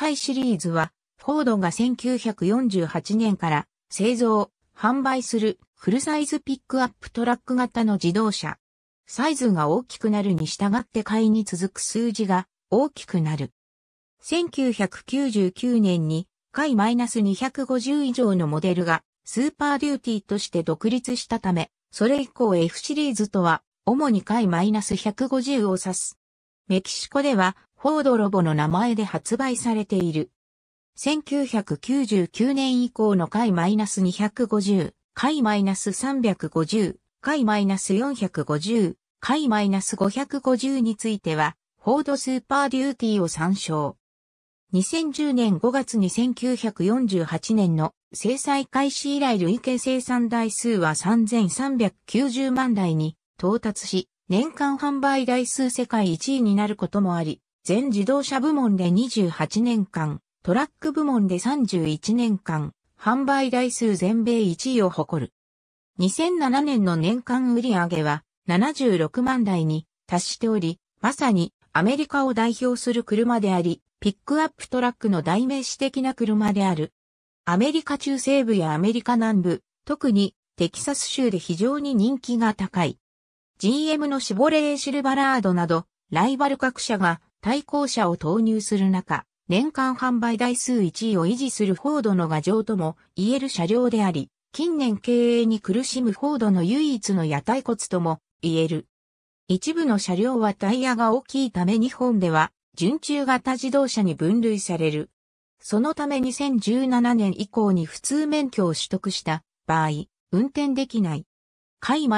回シリーズは、フォードが1948年から製造、販売するフルサイズピックアップトラック型の自動車。サイズが大きくなるに従って買に続く数字が大きくなる。1999年に回 -250 以上のモデルがスーパーデューティーとして独立したため、それ以降 F シリーズとは主に回 -150 を指す。メキシコではフォードロボの名前で発売されている。1999年以降の回 -250、回 -350、回 -450、回 -550 については、フォードスーパーデューティーを参照。2010年5月に1948年の制裁開始以来累計生産台数は3390万台に到達し、年間販売台数世界1位になることもあり、全自動車部門で28年間、トラック部門で31年間、販売台数全米1位を誇る。2007年の年間売上は76万台に達しており、まさにアメリカを代表する車であり、ピックアップトラックの代名詞的な車である。アメリカ中西部やアメリカ南部、特にテキサス州で非常に人気が高い。GM のシボレーシルバラードなど、ライバル各社が対向車を投入する中、年間販売台数1位を維持するフォードの画像とも言える車両であり、近年経営に苦しむフォードの唯一の屋台骨とも言える。一部の車両はタイヤが大きいため日本では順中型自動車に分類される。そのため2017年以降に普通免許を取得した場合、運転できない。回 -1、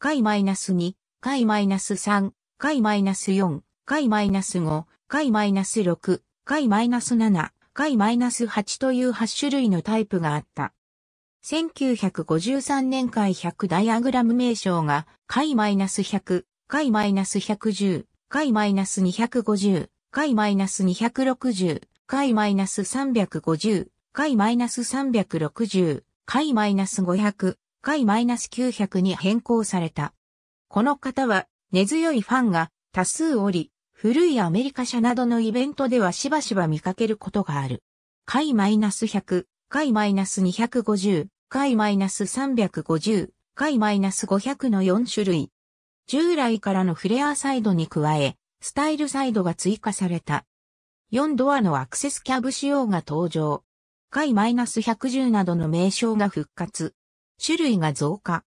回 -2、回 -3、回 -4、回マイナス5、回マイナス6、回マイナス7、回マイナス8という8種類のタイプがあった。1953年回100ダイアグラム名称が、回マイナス100、回マイナス110、回マイナス250、回マイナス260、回マイナス350、回マイナス360、回マイナス500、回マイナス900に変更された。この方は、根強いファンが多数おり、古いアメリカ車などのイベントではしばしば見かけることがある。回 -100、回 -250、回 -350、回 -500 の4種類。従来からのフレアサイドに加え、スタイルサイドが追加された。4ドアのアクセスキャブ仕様が登場。回 -110 などの名称が復活。種類が増加。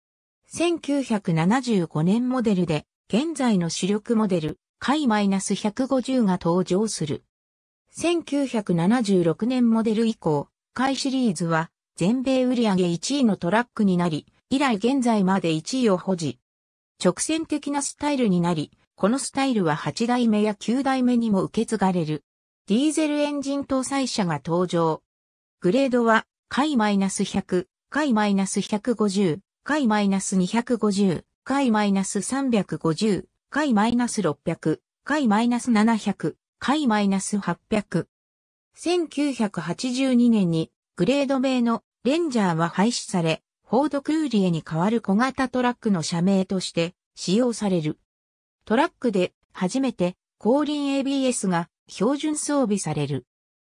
1975年モデルで、現在の主力モデル、回 -150 が登場する。1976年モデル以降、回シリーズは全米売上1位のトラックになり、以来現在まで1位を保持。直線的なスタイルになり、このスタイルは8代目や9代目にも受け継がれる。ディーゼルエンジン搭載車が登場。グレードは、回 -100、回 -150、回 -250、回 -350、回マイナ -600、回マイナ -700、回マイナス -800。1982年にグレード名のレンジャーは廃止され、フォードクーリエに代わる小型トラックの社名として使用される。トラックで初めて後輪 ABS が標準装備される。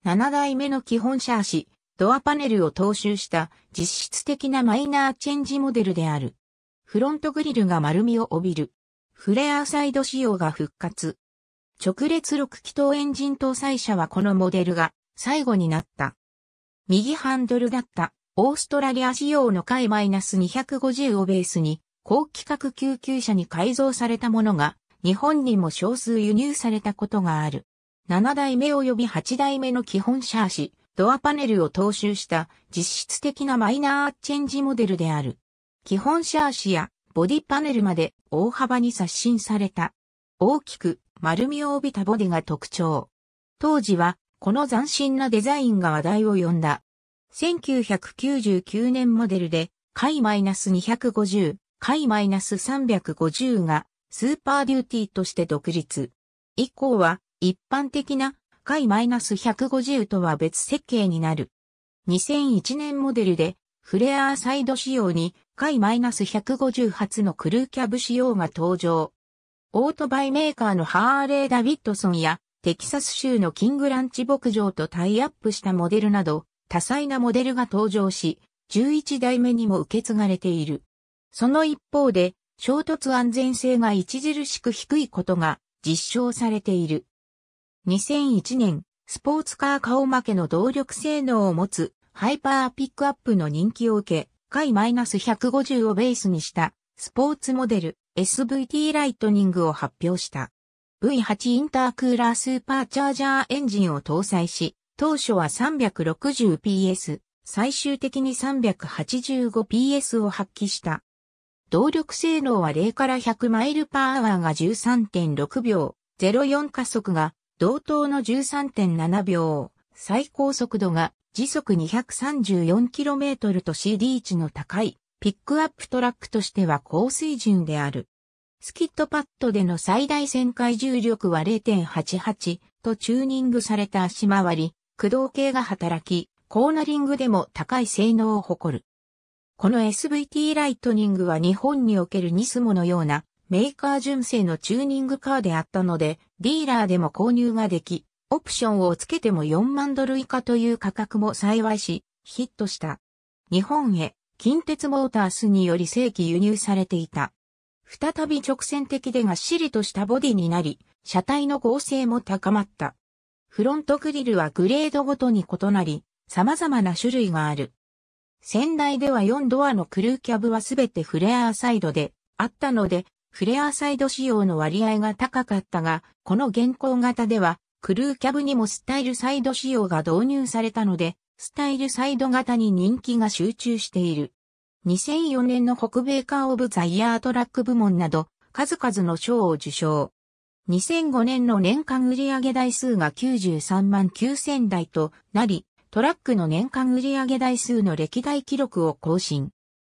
7代目の基本シャーシ、ドアパネルを踏襲した実質的なマイナーチェンジモデルである。フロントグリルが丸みを帯びる。フレアサイド仕様が復活。直列6気筒エンジン搭載車はこのモデルが最後になった。右ハンドルだったオーストラリア仕様の回 -250 をベースに高規格救急車に改造されたものが日本にも少数輸入されたことがある。7代目及び8代目の基本シャーシ、ドアパネルを踏襲した実質的なマイナーチェンジモデルである。基本シャーシやボディパネルまで大幅に刷新された。大きく丸みを帯びたボディが特徴。当時はこの斬新なデザインが話題を呼んだ。1999年モデルで、回 -250、回 -350 がスーパーデューティーとして独立。以降は一般的な回 -150 とは別設計になる。2001年モデルでフレアサイド仕様に回 -158 のクルーキャブ仕様が登場。オートバイメーカーのハーレー・ダビッドソンやテキサス州のキングランチ牧場とタイアップしたモデルなど多彩なモデルが登場し、11代目にも受け継がれている。その一方で、衝突安全性が著しく低いことが実証されている。2001年、スポーツカー顔負けの動力性能を持つハイパーピックアップの人気を受け、回 -150 をベースにしたスポーツモデル SVT ライトニングを発表した。V8 インタークーラースーパーチャージャーエンジンを搭載し、当初は 360PS、最終的に 385PS を発揮した。動力性能は0から100マイルパーアワーが13.6秒、04加速が同等の13.7秒、最高速度が時速 234km と CD 値の高いピックアップトラックとしては高水準である。スキットパッドでの最大旋回重力は0.88とチューニングされた足回り、駆動系が働き、コーナリングでも高い性能を誇る。この SVT ライトニングは日本におけるニスモのようなメーカー純正のチューニングカーであったので、ディーラーでも購入ができ、オプションをつけても4万ドル以下という価格も幸いし、ヒットした。日本へ近鉄モータースにより正規輸入されていた。再び直線的でがっしりとしたボディになり、車体の剛性も高まった。フロントグリルはグレードごとに異なり、様々な種類がある。先代では4ドアのクルーキャブはすべてフレアサイドであったので、フレアサイド仕様の割合が高かったが、この現行型ではクルーキャブにもスタイルサイド仕様が導入されたので、スタイルサイド型に人気が集中している。2004年の北米カーオブザイヤートラック部門など、数々の賞を受賞。2005年の年間売上台数が93万9000台となり、トラックの年間売上台数の歴代記録を更新。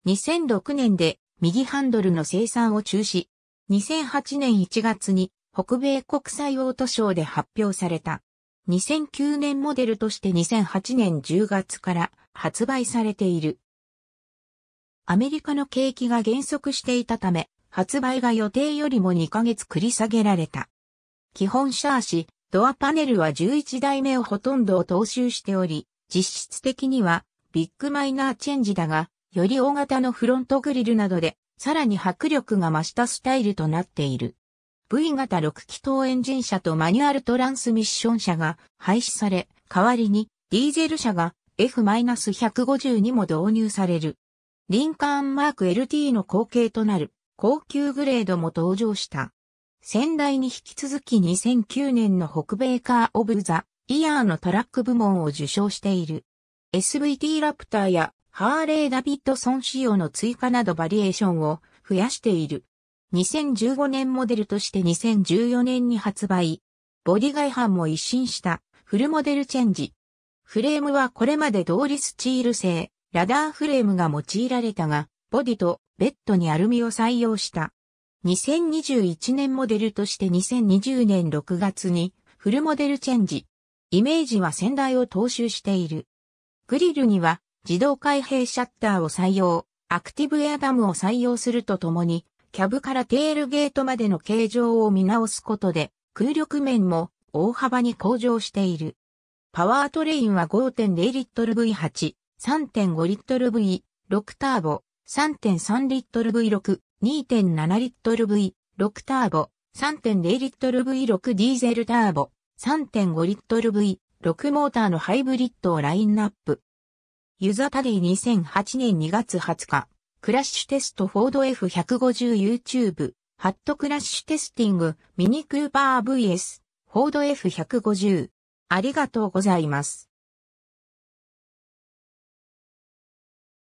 2006年で右ハンドルの生産を中止。2008年1月に北米国際オートショーで発表された。2009年モデルとして2008年10月から発売されている。アメリカの景気が減速していたため、発売が予定よりも2ヶ月繰り下げられた。基本シャーシ、ドアパネルは11台目をほとんどを踏襲しており、実質的にはビッグマイナーチェンジだが、より大型のフロントグリルなどで、さらに迫力が増したスタイルとなっている。V 型6気筒エンジン車とマニュアルトランスミッション車が廃止され、代わりにディーゼル車が f 1 5にも導入される。リンカーンマーク LT の後継となる高級グレードも登場した。先代に引き続き2009年の北米カーオブザイヤーのトラック部門を受賞している。SVT ラプターやハーレー・ダビッドソン仕様の追加などバリエーションを増やしている。2015年モデルとして2014年に発売。ボディ外反も一新したフルモデルチェンジ。フレームはこれまで通りスチール製、ラダーフレームが用いられたが、ボディとベッドにアルミを採用した。2021年モデルとして2020年6月にフルモデルチェンジ。イメージは先代を踏襲している。グリルには自動開閉シャッターを採用、アクティブエアダムを採用するとともにキャブからテールゲートまでの形状を見直すことで、空力面も大幅に向上している。パワートレインは5.0リットル V8、3.5リットル V、6ターボ、3.3リットル V6、2.7リットル V、6ターボ、3.0リットル V6 ディーゼルターボ、3.5リットル V、6モーターのハイブリッドをラインナップ。ユザタディ2008年2月20日。クラッシュテストフォード F150YouTube、ハットクラッシュテスティング、ミニクーパー VS、フォード F150。ありがとうございます。